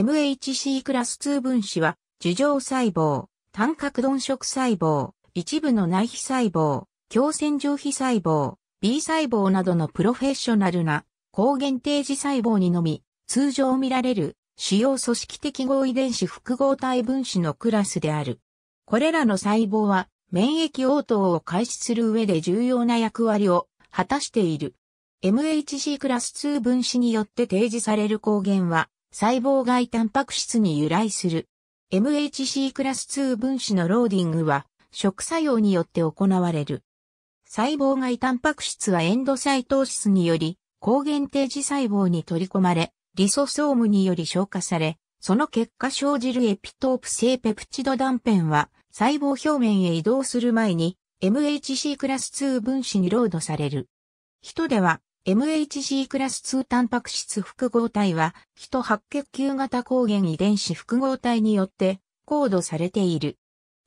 MHC クラス2分子は、樹状細胞、単核鈍色細胞、一部の内皮細胞、強線上皮細胞、B 細胞などのプロフェッショナルな抗原定時細胞にのみ、通常見られる主要組織的合遺伝子複合体分子のクラスである。これらの細胞は免疫応答を開始する上で重要な役割を果たしている。MHC クラス2分子によって提示される抗原は細胞外タンパク質に由来する。MHC クラス2分子のローディングは食作用によって行われる。細胞外タンパク質はエンドサイトーシスにより抗原定時細胞に取り込まれ、リソソームにより消化され、その結果生じるエピトープ性ペプチド断片は細胞表面へ移動する前に MHC クラス2分子にロードされる。人では MHC クラス2タンパク質複合体は、ヒト白血球型抗原遺伝子複合体によって、コードされている。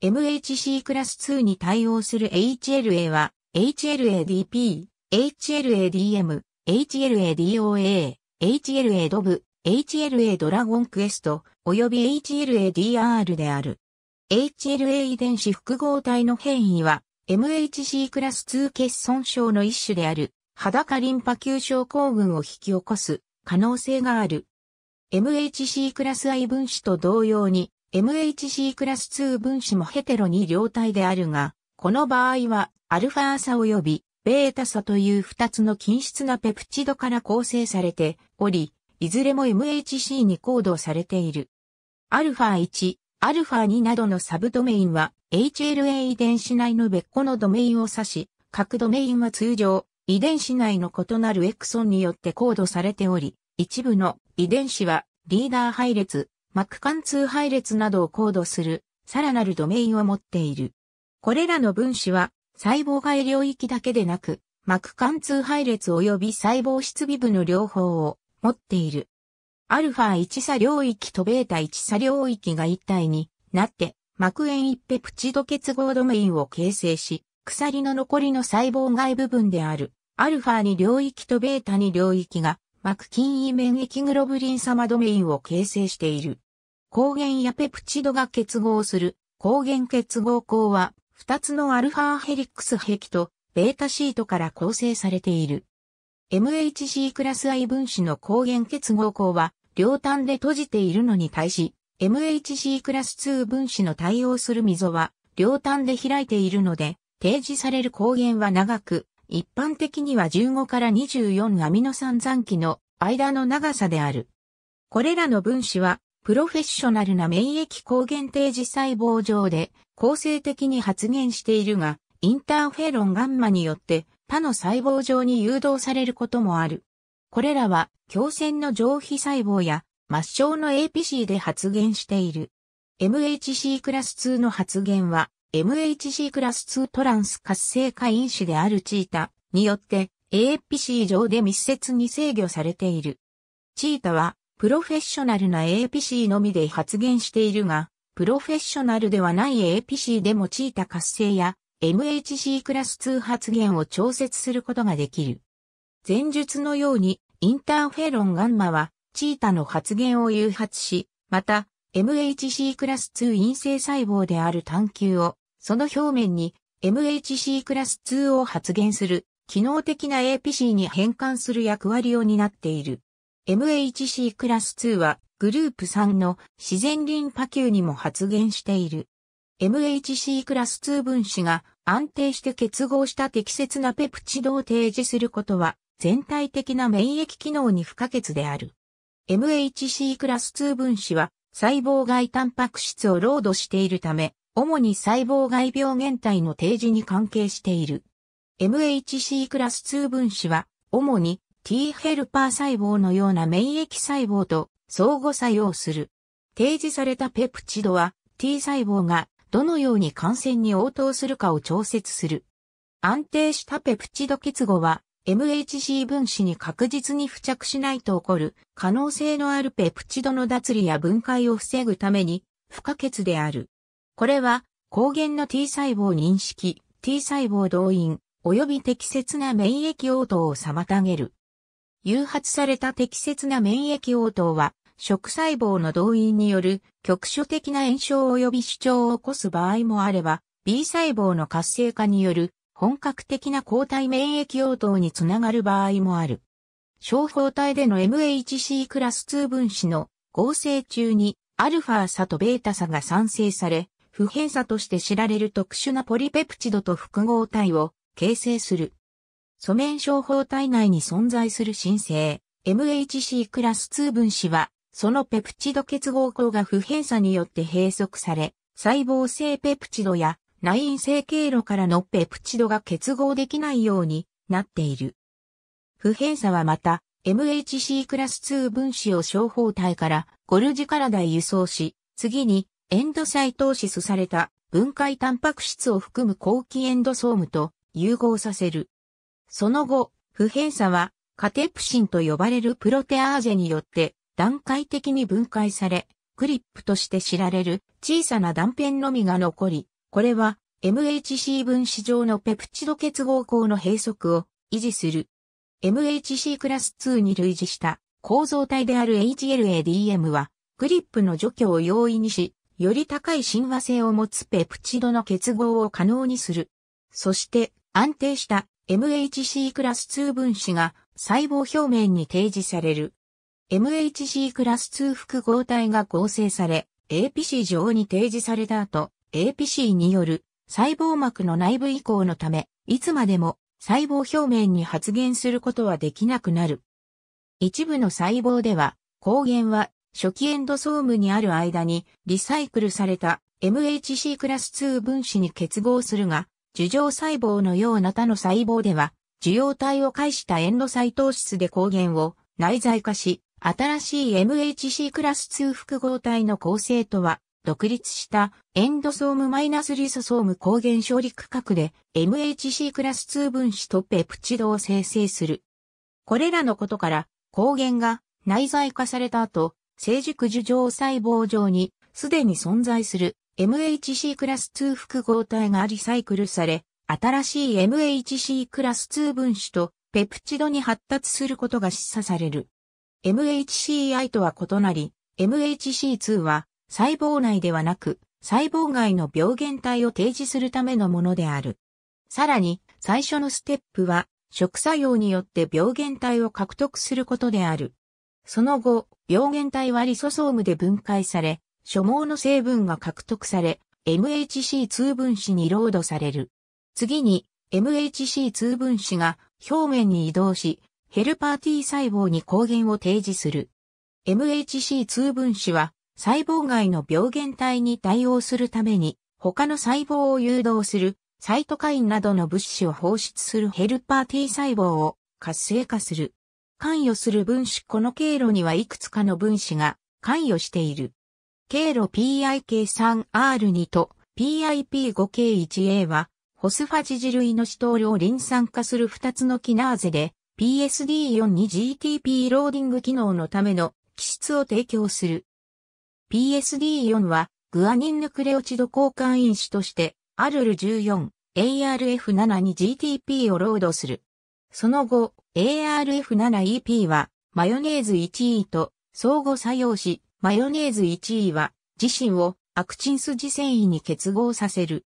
MHC クラス2に対応する HLA は、HLA-DP、HLA-DM、HLA-DOA、HLA-DOB、HLA ドラゴンクエスト、よび HLA-DR である。HLA 遺伝子複合体の変異は、MHC クラス2欠損症の一種である。裸リンパ球症候群を引き起こす可能性がある。MHC クラス I 分子と同様に、MHC クラス2分子もヘテロに両体であるが、この場合は、アルファ差及び、ベータ差という二つの均質なペプチドから構成されており、いずれも MHC にコードされている。アルファ1、アルファ2などのサブドメインは HLA 遺伝子内の別個のドメインを指し、各ドメインは通常遺伝子内の異なるエクソンによってコードされており、一部の遺伝子はリーダー配列、膜貫通配列などをコードする、さらなるドメインを持っている。これらの分子は、細胞外領域だけでなく、膜貫通配列及び細胞質微部の両方を持っている。アルファ1差領域とベータ1差領域が一体になって、膜炎一ペプチド結合ドメインを形成し、鎖の残りの細胞外部分である、アルファに領域とベータに領域が、膜筋胃免疫グロブリン様ドメインを形成している。抗原やペプチドが結合する抗原結合孔は、2つのアルファヘリックス壁とベータシートから構成されている。MHC クラス I 分子の抗原結合孔は、両端で閉じているのに対し、MHC クラス2分子の対応する溝は、両端で開いているので、提示される抗原は長く、一般的には15から24アミノ酸残機の間の長さである。これらの分子は、プロフェッショナルな免疫抗原提示細胞上で、構成的に発現しているが、インターフェロンガンマによって他の細胞上に誘導されることもある。これらは、強線の上皮細胞や末梢の APC で発現している。MHC クラス2の発現は MHC クラス2トランス活性化因子であるチータによって APC 上で密接に制御されている。チータはプロフェッショナルな APC のみで発現しているが、プロフェッショナルではない APC でもチータ活性や MHC クラス2発現を調節することができる。前述のようにインターフェロンガンマはチータの発現を誘発し、また MHC クラス2陰性細胞である探求をその表面に MHC クラス2を発現する機能的な APC に変換する役割を担っている。MHC クラス2はグループ3の自然リンパ球にも発現している。MHC クラス2分子が安定して結合した適切なペプチドを提示することは全体的な免疫機能に不可欠である。MHC クラス2分子は細胞外タンパク質をロードしているため主に細胞外病原体の提示に関係している。MHC クラス2分子は、主に T ヘルパー細胞のような免疫細胞と相互作用する。提示されたペプチドは T 細胞がどのように感染に応答するかを調節する。安定したペプチド結合は MHC 分子に確実に付着しないと起こる可能性のあるペプチドの脱離や分解を防ぐために不可欠である。これは、抗原の T 細胞認識、T 細胞動員、及び適切な免疫応答を妨げる。誘発された適切な免疫応答は、食細胞の動員による局所的な炎症及び主張を起こす場合もあれば、B 細胞の活性化による本格的な抗体免疫応答につながる場合もある。小胞体での MHC クラス2分子の合成中にアルファ差とベータ差が産生され、不閉鎖として知られる特殊なポリペプチドと複合体を形成する。素面症法体内に存在する新生 MHC クラス2分子は、そのペプチド結合口が不閉鎖によって閉塞され、細胞性ペプチドや内因性経路からのペプチドが結合できないようになっている。不閉鎖はまた、MHC クラス2分子を小胞体からゴルジラダへ輸送し、次にエンドサイトーシスされた分解タンパク質を含む後期エンドソームと融合させる。その後、不変差はカテプシンと呼ばれるプロテアーゼによって段階的に分解され、クリップとして知られる小さな断片のみが残り、これは MHC 分子上のペプチド結合孔の閉塞を維持する。MHC クラス2に類似した構造体である HLADM はクリップの除去を容易にし、より高い親和性を持つペプチドの結合を可能にする。そして、安定した MHC クラス2分子が細胞表面に提示される。MHC クラス2複合体が合成され、APC 上に提示された後、APC による細胞膜の内部移行のため、いつまでも細胞表面に発現することはできなくなる。一部の細胞では、抗原は初期エンドソームにある間にリサイクルされた MHC クラス2分子に結合するが、樹状細胞のような他の細胞では、受容体を介したエンドサイトーシスで抗原を内在化し、新しい MHC クラス2複合体の構成とは、独立したエンドソームマイナスリソソーム抗原処理区画で MHC クラス2分子とペプチドを生成する。これらのことから、抗原が内在化された後、成熟樹状細胞上に、すでに存在する MHC クラス2複合体がリサイクルされ、新しい MHC クラス2分子とペプチドに発達することが示唆される。MHCI とは異なり、MHC2 は細胞内ではなく、細胞外の病原体を提示するためのものである。さらに、最初のステップは、食作用によって病原体を獲得することである。その後、病原体はリソソームで分解され、所毛の成分が獲得され、MHC2 分子にロードされる。次に、MHC2 分子が表面に移動し、ヘルパー T 細胞に抗原を提示する。MHC2 分子は細胞外の病原体に対応するために他の細胞を誘導するサイトカインなどの物質を放出するヘルパー T 細胞を活性化する。関与する分子この経路にはいくつかの分子が関与している。経路 PIK3R2 と PIP5K1A は、ホスファジジ類の死闘量リン酸化する2つのキナーゼで、PSD4 に GTP ローディング機能のための基質を提供する。PSD4 は、グアニンヌクレオチド交換因子として、アルル14、ARF7 に GTP をロードする。その後、ARF7EP は、マヨネーズ1位と相互作用し、マヨネーズ1位は、自身をアクチンスジ繊維に結合させる。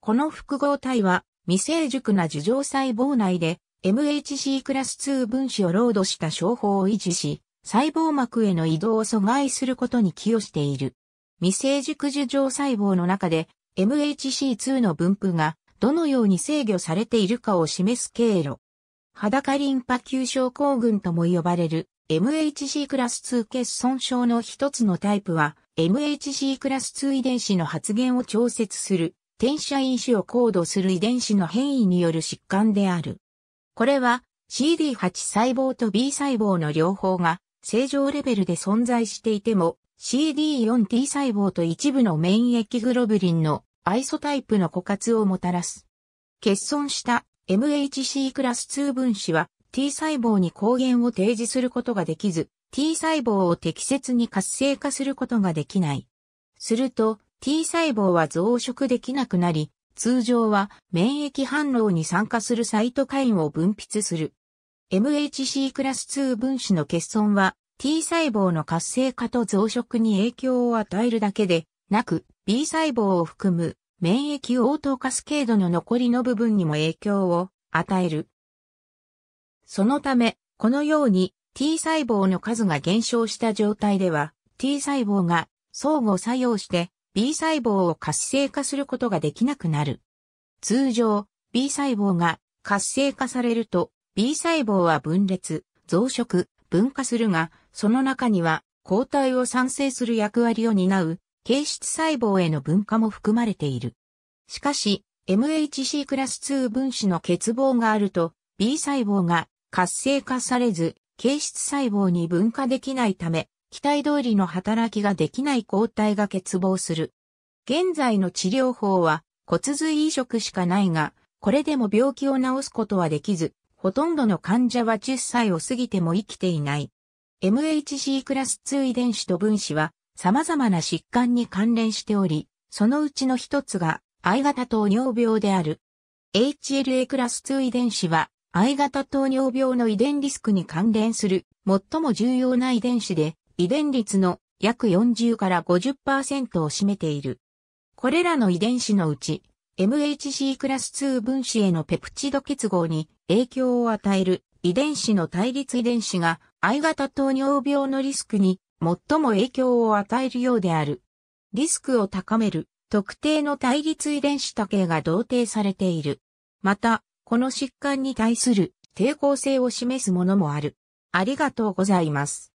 この複合体は、未成熟な樹状細胞内で、MHC クラス2分子をロードした商法を維持し、細胞膜への移動を阻害することに寄与している。未成熟樹状細胞の中で、MHC2 の分布が、どのように制御されているかを示す経路。裸リンパ球症候群とも呼ばれる MHC クラス2欠損症の一つのタイプは MHC クラス2遺伝子の発現を調節する転写因子をコードする遺伝子の変異による疾患である。これは CD8 細胞と B 細胞の両方が正常レベルで存在していても CD4T 細胞と一部の免疫グロブリンのアイソタイプの枯渇をもたらす。欠損した MHC クラス2分子は T 細胞に抗原を提示することができず、T 細胞を適切に活性化することができない。すると、T 細胞は増殖できなくなり、通常は免疫反応に参加するサイトカインを分泌する。MHC クラス2分子の欠損は T 細胞の活性化と増殖に影響を与えるだけでなく B 細胞を含む免疫応答カスケードの残りの部分にも影響を与える。そのため、このように T 細胞の数が減少した状態では、T 細胞が相互作用して B 細胞を活性化することができなくなる。通常、B 細胞が活性化されると、B 細胞は分裂、増殖、分化するが、その中には抗体を産生する役割を担う形質細胞への分化も含まれている。しかし、MHC クラス2分子の欠乏があると、B 細胞が活性化されず、形質細胞に分化できないため、期待通りの働きができない抗体が欠乏する。現在の治療法は骨髄移植しかないが、これでも病気を治すことはできず、ほとんどの患者は10歳を過ぎても生きていない。MHC クラス2遺伝子と分子は様々な疾患に関連しており、そのうちの一つが I 型糖尿病である。HLA クラス2遺伝子は I 型糖尿病の遺伝リスクに関連する最も重要な遺伝子で、遺伝率の約40から50%を占めている。これらの遺伝子のうち、MHC クラス2分子へのペプチド結合に影響を与える遺伝子の対立遺伝子が I 型糖尿病のリスクに最も影響を与えるようである。リスクを高める特定の対立遺伝子多系が同定されている。また、この疾患に対する抵抗性を示すものもある。ありがとうございます。